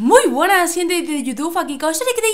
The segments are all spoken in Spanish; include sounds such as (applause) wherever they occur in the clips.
Muy buenas gente de YouTube, aquí de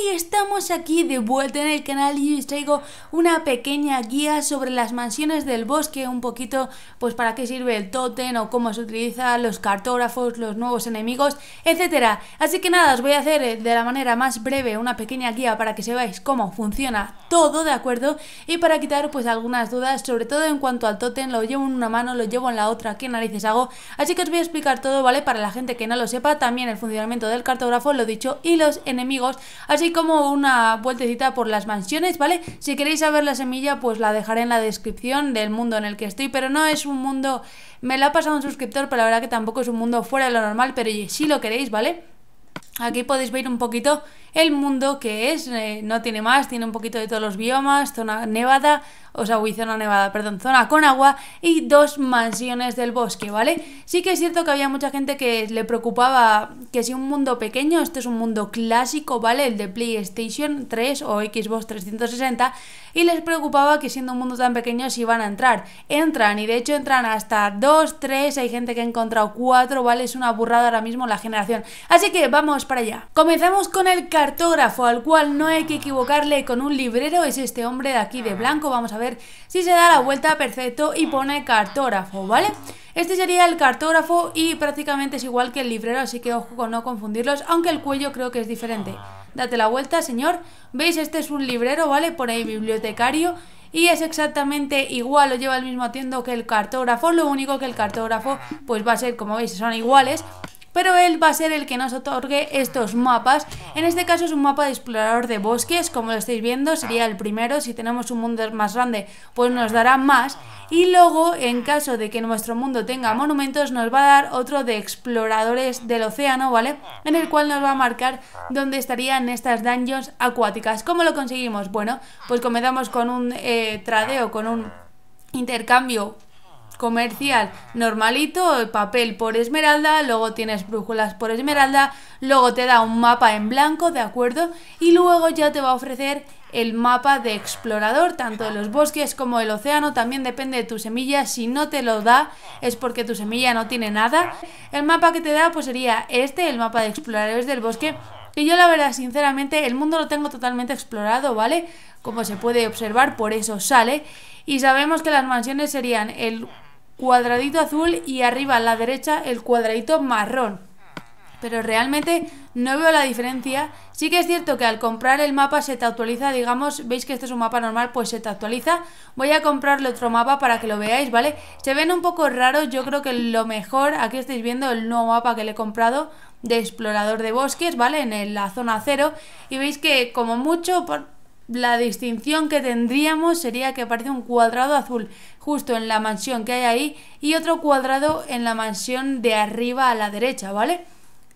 y estamos aquí de vuelta en el canal y os traigo una pequeña guía sobre las mansiones del bosque, un poquito pues para qué sirve el tótem o cómo se utiliza, los cartógrafos, los nuevos enemigos, etcétera. Así que nada, os voy a hacer eh, de la manera más breve una pequeña guía para que sepáis cómo funciona todo, ¿de acuerdo? Y para quitar pues algunas dudas, sobre todo en cuanto al tótem, lo llevo en una mano, lo llevo en la otra, qué narices hago. Así que os voy a explicar todo, ¿vale? Para la gente que no lo sepa, también el funcionamiento del cartógrafo cartógrafo, lo dicho, y los enemigos, así como una vueltecita por las mansiones, ¿vale? Si queréis saber la semilla, pues la dejaré en la descripción del mundo en el que estoy, pero no es un mundo... Me la ha pasado un suscriptor, pero la verdad que tampoco es un mundo fuera de lo normal, pero si lo queréis, ¿vale? Aquí podéis ver un poquito el mundo que es, eh, no tiene más, tiene un poquito de todos los biomas, zona nevada, o sea, zona nevada, perdón, zona con agua y dos mansiones del bosque, ¿vale? Sí que es cierto que había mucha gente que le preocupaba que si un mundo pequeño, este es un mundo clásico, ¿vale? El de PlayStation 3 o Xbox 360, y les preocupaba que siendo un mundo tan pequeño si iban a entrar. Entran, y de hecho entran hasta 2, 3, hay gente que ha encontrado 4, ¿vale? Es una burrada ahora mismo la generación. Así que vamos para allá. Comenzamos con el cartógrafo, al cual no hay que equivocarle con un librero, es este hombre de aquí de blanco, vamos a ver si se da la vuelta perfecto y pone cartógrafo, ¿vale? Este sería el cartógrafo y prácticamente es igual que el librero, así que ojo con no confundirlos, aunque el cuello creo que es diferente. Date la vuelta, señor. ¿Veis? Este es un librero, ¿vale? Por ahí bibliotecario y es exactamente igual, lo lleva el mismo atiendo que el cartógrafo, lo único que el cartógrafo pues va a ser, como veis, son iguales, pero él va a ser el que nos otorgue estos mapas. En este caso es un mapa de explorador de bosques, como lo estáis viendo, sería el primero. Si tenemos un mundo más grande, pues nos dará más. Y luego, en caso de que nuestro mundo tenga monumentos, nos va a dar otro de exploradores del océano, ¿vale? En el cual nos va a marcar dónde estarían estas dungeons acuáticas. ¿Cómo lo conseguimos? Bueno, pues comenzamos con un eh, tradeo, con un intercambio comercial normalito, papel por esmeralda, luego tienes brújulas por esmeralda, luego te da un mapa en blanco, ¿de acuerdo? Y luego ya te va a ofrecer el mapa de explorador, tanto de los bosques como del océano, también depende de tu semilla, si no te lo da es porque tu semilla no tiene nada. El mapa que te da pues sería este, el mapa de exploradores del bosque, Y yo la verdad, sinceramente, el mundo lo tengo totalmente explorado, ¿vale? Como se puede observar, por eso sale. Y sabemos que las mansiones serían el cuadradito azul y arriba a la derecha el cuadradito marrón. Pero realmente no veo la diferencia. Sí que es cierto que al comprar el mapa se te actualiza, digamos, veis que este es un mapa normal, pues se te actualiza. Voy a comprarle otro mapa para que lo veáis, ¿vale? Se ven un poco raros, yo creo que lo mejor, aquí estáis viendo el nuevo mapa que le he comprado de explorador de bosques, ¿vale? En la zona cero. Y veis que como mucho, la distinción que tendríamos sería que aparece un cuadrado azul justo en la mansión que hay ahí y otro cuadrado en la mansión de arriba a la derecha, ¿vale?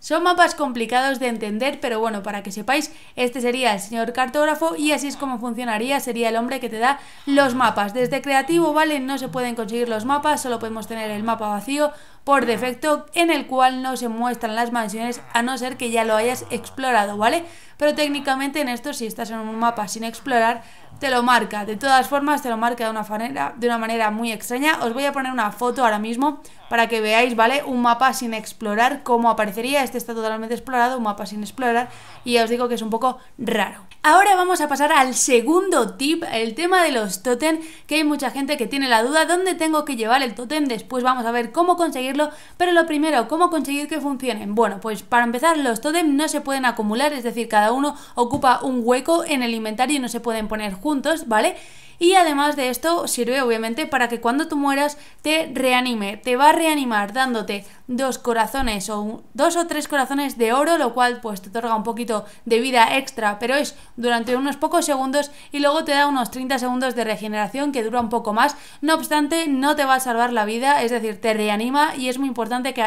Son mapas complicados de entender, pero bueno, para que sepáis, este sería el señor cartógrafo y así es como funcionaría, sería el hombre que te da los mapas. Desde creativo, ¿vale? No se pueden conseguir los mapas, solo podemos tener el mapa vacío por defecto en el cual no se muestran las mansiones a no ser que ya lo hayas explorado, ¿vale? Pero técnicamente en esto si estás en un mapa sin explorar te lo marca, de todas formas te lo marca de una, manera, muy extraña. Os voy a poner una foto ahora mismo para que veáis, ¿vale? Un mapa sin explorar, cómo aparecería. Este está totalmente explorado, un mapa sin explorar y ya os digo que es un poco raro. Ahora vamos a pasar al segundo tip, el tema de los totem, que hay mucha gente que tiene la duda, ¿dónde tengo que llevar el totem? Después vamos a ver cómo conseguirlo pero lo primero, ¿cómo conseguir que funcionen? Bueno, pues para empezar, los totems no se pueden acumular, es decir, cada uno ocupa un hueco en el inventario y no se pueden poner juntos, ¿vale? Y además de esto sirve obviamente para que cuando tú mueras te reanime, te va a reanimar dándote dos corazones o dos o tres corazones de oro, lo cual pues te otorga un poquito de vida extra, pero es durante unos pocos segundos y luego te da unos 30 segundos de regeneración que dura un poco más. No obstante, no te va a salvar la vida, es decir, te reanima y es muy importante que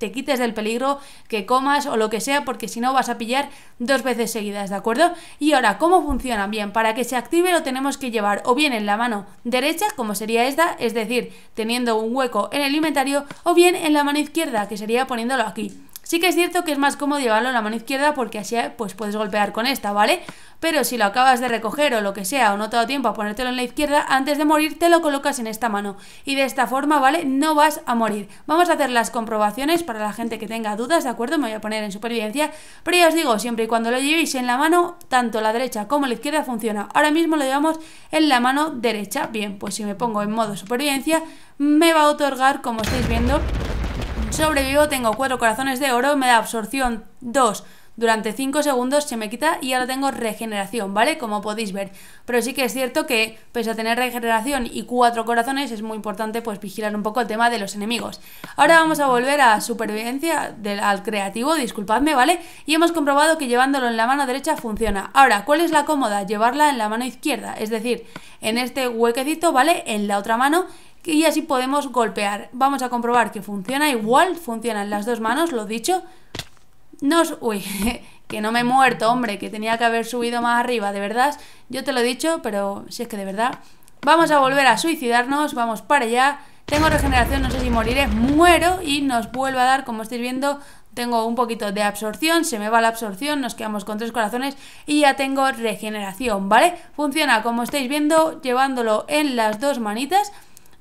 te quites del peligro, que comas o lo que sea, porque si no vas a pillar dos veces seguidas, ¿de acuerdo? Y ahora, ¿cómo funciona? Bien, para que se active lo tenemos que llevar o bien en la mano derecha, como sería esta, es decir, teniendo un hueco en el inventario, o bien en la mano izquierda, que sería poniéndolo aquí. Sí que es cierto que es más cómodo llevarlo en la mano izquierda porque así eh, pues puedes golpear con esta, ¿vale? Pero si lo acabas de recoger o lo que sea o no todo el tiempo a ponértelo en la izquierda, antes de morir te lo colocas en esta mano. Y de esta forma, ¿vale? No vas a morir. Vamos a hacer las comprobaciones para la gente que tenga dudas, ¿de acuerdo? Me voy a poner en supervivencia. Pero ya os digo, siempre y cuando lo llevéis en la mano, tanto la derecha como la izquierda funciona. Ahora mismo lo llevamos en la mano derecha. Bien, pues si me pongo en modo supervivencia, me va a otorgar, como estáis viendo, Sobrevivo, tengo cuatro corazones de oro, me da absorción 2 durante 5 segundos se me quita y ahora tengo regeneración, ¿vale? Como podéis ver. Pero sí que es cierto que, pese a tener regeneración y cuatro corazones, es muy importante pues vigilar un poco el tema de los enemigos. Ahora vamos a volver a supervivencia, al creativo, disculpadme, ¿vale? Y hemos comprobado que llevándolo en la mano derecha funciona. Ahora, ¿cuál es la cómoda? Llevarla en la mano izquierda, es decir, en este huequecito, ¿vale? En la otra mano y así podemos golpear. Vamos a comprobar que funciona igual, funcionan las dos manos, lo dicho. Nos... Uy, (laughs) que no me he muerto, hombre, que tenía que haber subido más arriba, de verdad. Yo te lo he dicho, pero si es que de verdad... Vamos a volver a suicidarnos, vamos para allá. Tengo regeneración, no sé si moriré, muero y nos vuelve a dar, como estáis viendo, tengo un poquito de absorción, se me va la absorción, nos quedamos con tres corazones y ya tengo regeneración, ¿vale? Funciona como estáis viendo, llevándolo en las dos manitas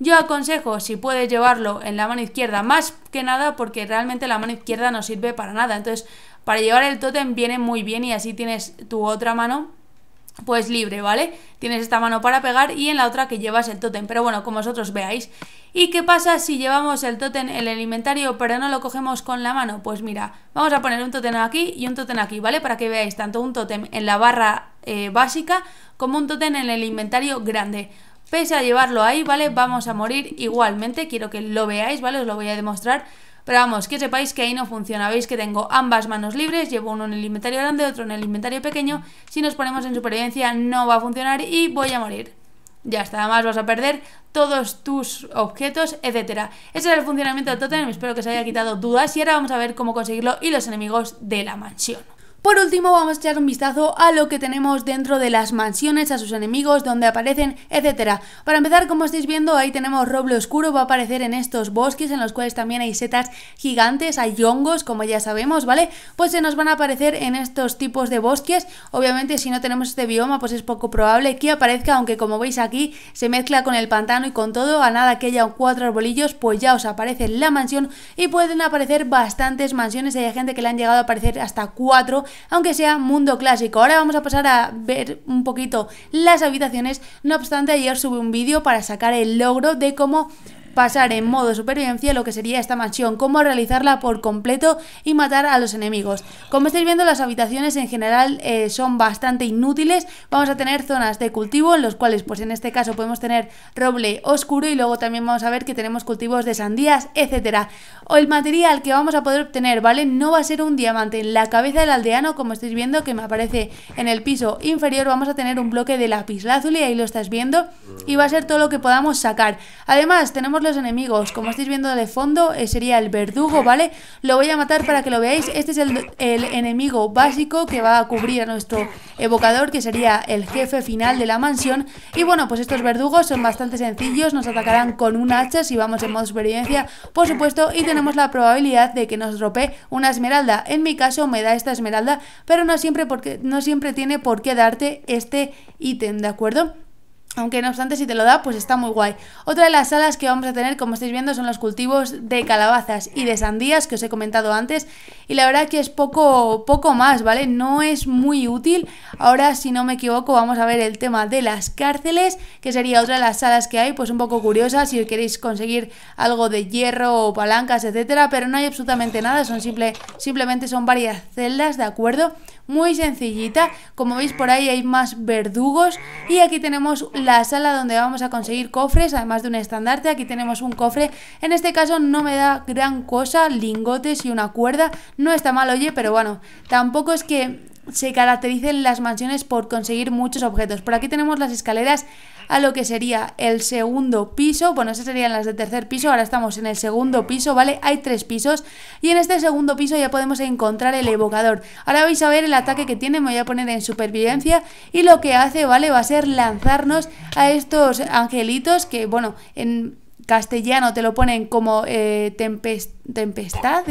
yo aconsejo si puedes llevarlo en la mano izquierda, más que nada porque realmente la mano izquierda no sirve para nada. Entonces, para llevar el tótem viene muy bien y así tienes tu otra mano pues libre, ¿vale? Tienes esta mano para pegar y en la otra que llevas el tótem, pero bueno, como vosotros veáis. ¿Y qué pasa si llevamos el tótem en el inventario pero no lo cogemos con la mano? Pues mira, vamos a poner un tótem aquí y un tótem aquí, ¿vale? Para que veáis tanto un tótem en la barra eh, básica como un tótem en el inventario grande. Pese a llevarlo ahí, ¿vale? Vamos a morir igualmente. Quiero que lo veáis, ¿vale? Os lo voy a demostrar. Pero vamos, que sepáis que ahí no funciona. Veis que tengo ambas manos libres, llevo uno en el inventario grande, otro en el inventario pequeño. Si nos ponemos en supervivencia no va a funcionar y voy a morir. Ya está, además vas a perder todos tus objetos, etc. Ese es el funcionamiento del totem, espero que os haya quitado dudas y ahora vamos a ver cómo conseguirlo y los enemigos de la mansión. Por último vamos a echar un vistazo a lo que tenemos dentro de las mansiones, a sus enemigos, donde aparecen, etcétera. Para empezar, como estáis viendo, ahí tenemos roble oscuro, va a aparecer en estos bosques en los cuales también hay setas gigantes, hay hongos, como ya sabemos, ¿vale? Pues se nos van a aparecer en estos tipos de bosques. Obviamente si no tenemos este bioma, pues es poco probable que aparezca, aunque como veis aquí se mezcla con el pantano y con todo, a nada que haya cuatro arbolillos, pues ya os aparece la mansión y pueden aparecer bastantes mansiones, hay gente que le han llegado a aparecer hasta cuatro aunque sea mundo clásico. Ahora vamos a pasar a ver un poquito las habitaciones, no obstante ayer subí un vídeo para sacar el logro de cómo pasar en modo supervivencia lo que sería esta mansión, cómo realizarla por completo y matar a los enemigos. Como estáis viendo, las habitaciones en general eh, son bastante inútiles. Vamos a tener zonas de cultivo en los cuales, pues en este caso, podemos tener roble oscuro y luego también vamos a ver que tenemos cultivos de sandías, etcétera. O el material que vamos a poder obtener, ¿vale? No va a ser un diamante. En la cabeza del aldeano, como estáis viendo, que me aparece en el piso inferior, vamos a tener un bloque de lapislázuli, ahí lo estás viendo, y va a ser todo lo que podamos sacar. Además, tenemos los enemigos. Como estáis viendo de fondo, eh, sería el verdugo, ¿vale? Lo voy a matar para que lo veáis. Este es el, el enemigo básico que va a cubrir a nuestro evocador, que sería el jefe final de la mansión. Y bueno, pues estos verdugos son bastante sencillos. Nos atacarán con un hacha si vamos en modo supervivencia, por supuesto. Y tenemos la probabilidad de que nos rope una esmeralda. En mi caso me da esta esmeralda, pero no siempre, porque, no siempre tiene por qué darte este ítem, ¿de acuerdo? Aunque no obstante, si te lo da, pues está muy guay. Otra de las salas que vamos a tener, como estáis viendo, son los cultivos de calabazas y de sandías que os he comentado antes. Y la verdad que es poco, poco más, ¿vale? No es muy útil. Ahora, si no me equivoco, vamos a ver el tema de las cárceles, que sería otra de las salas que hay, pues un poco curiosa, si queréis conseguir algo de hierro o palancas, etcétera. Pero no hay absolutamente nada, son simple, simplemente son varias celdas, ¿de acuerdo? muy sencillita. Como veis por ahí hay más verdugos y aquí tenemos la sala donde vamos a conseguir cofres, además de un estandarte. Aquí tenemos un cofre, en este caso no me da gran cosa, lingotes y una cuerda. No está mal, oye, pero bueno, tampoco es que se caracterizan las mansiones por conseguir muchos objetos. Por aquí tenemos las escaleras a lo que sería el segundo piso. Bueno, esas serían las de tercer piso. Ahora estamos en el segundo piso, ¿vale? Hay tres pisos. Y en este segundo piso ya podemos encontrar el evocador. Ahora vais a ver el ataque que tiene. Me voy a poner en supervivencia. Y lo que hace, ¿vale? Va a ser lanzarnos a estos angelitos que, bueno, en castellano te lo ponen como eh, tempestad,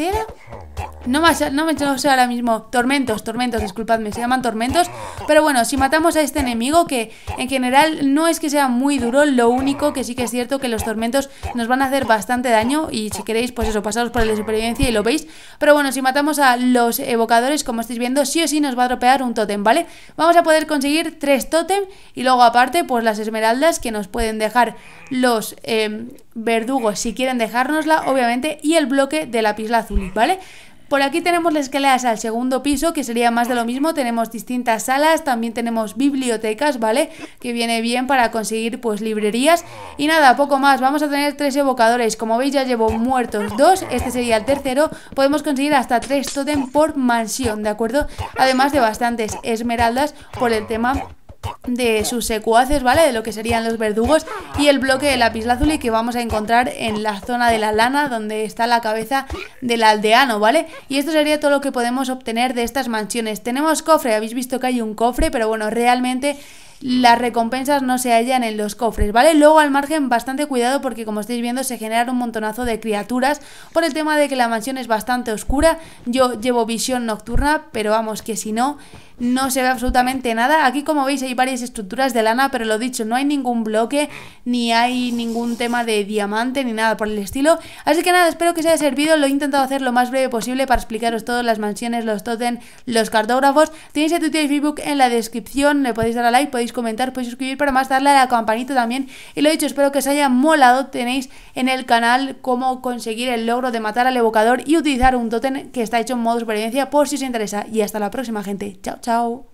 No me, no me ahora mismo. Tormentos, tormentos, disculpadme, se llaman tormentos. Pero bueno, si matamos a este enemigo, que en general no es que sea muy duro, lo único que sí que es cierto que los tormentos nos van a hacer bastante daño. Y si queréis, pues eso, pasaros por el de supervivencia y lo veis. Pero bueno, si matamos a los evocadores, como estáis viendo, sí o sí nos va a dropear un tótem, ¿vale? Vamos a poder conseguir tres tótem y luego aparte, pues las esmeraldas que nos pueden dejar los... Eh, verdugos, si quieren dejárnosla, obviamente, y el bloque de la Pisla Azul, ¿vale? Por aquí tenemos las escaleras al segundo piso, que sería más de lo mismo, tenemos distintas salas, también tenemos bibliotecas, ¿vale? Que viene bien para conseguir, pues, librerías. Y nada, poco más, vamos a tener tres evocadores, como veis ya llevo muertos dos, este sería el tercero, podemos conseguir hasta tres totem por mansión, ¿de acuerdo? Además de bastantes esmeraldas por el tema de sus secuaces, ¿vale? De lo que serían los verdugos y el bloque de lapislázuli que vamos a encontrar en la zona de la lana donde está la cabeza del aldeano, ¿vale? Y esto sería todo lo que podemos obtener de estas mansiones. Tenemos cofre, habéis visto que hay un cofre, pero bueno, realmente las recompensas no se hallan en los cofres, ¿vale? Luego al margen bastante cuidado porque como estáis viendo se generan un montonazo de criaturas por el tema de que la mansión es bastante oscura, yo llevo visión nocturna, pero vamos que si no, no se ve absolutamente nada. Aquí como veis hay varias estructuras de lana, pero lo dicho, no hay ningún bloque, ni hay ningún tema de diamante, ni nada por el estilo. Así que nada, espero que os haya servido, lo he intentado hacer lo más breve posible para explicaros todas las mansiones, los totem, los cartógrafos. Tenéis el Twitter y Facebook en la descripción, le podéis dar a like, podéis comentar, podéis suscribir para más, darle a la campanita también. Y lo dicho, espero que os haya molado. Tenéis en el canal cómo conseguir el logro de matar al evocador y utilizar un tótem que está hecho en modo supervivencia por si os interesa. Y hasta la próxima, gente. Chao, chao.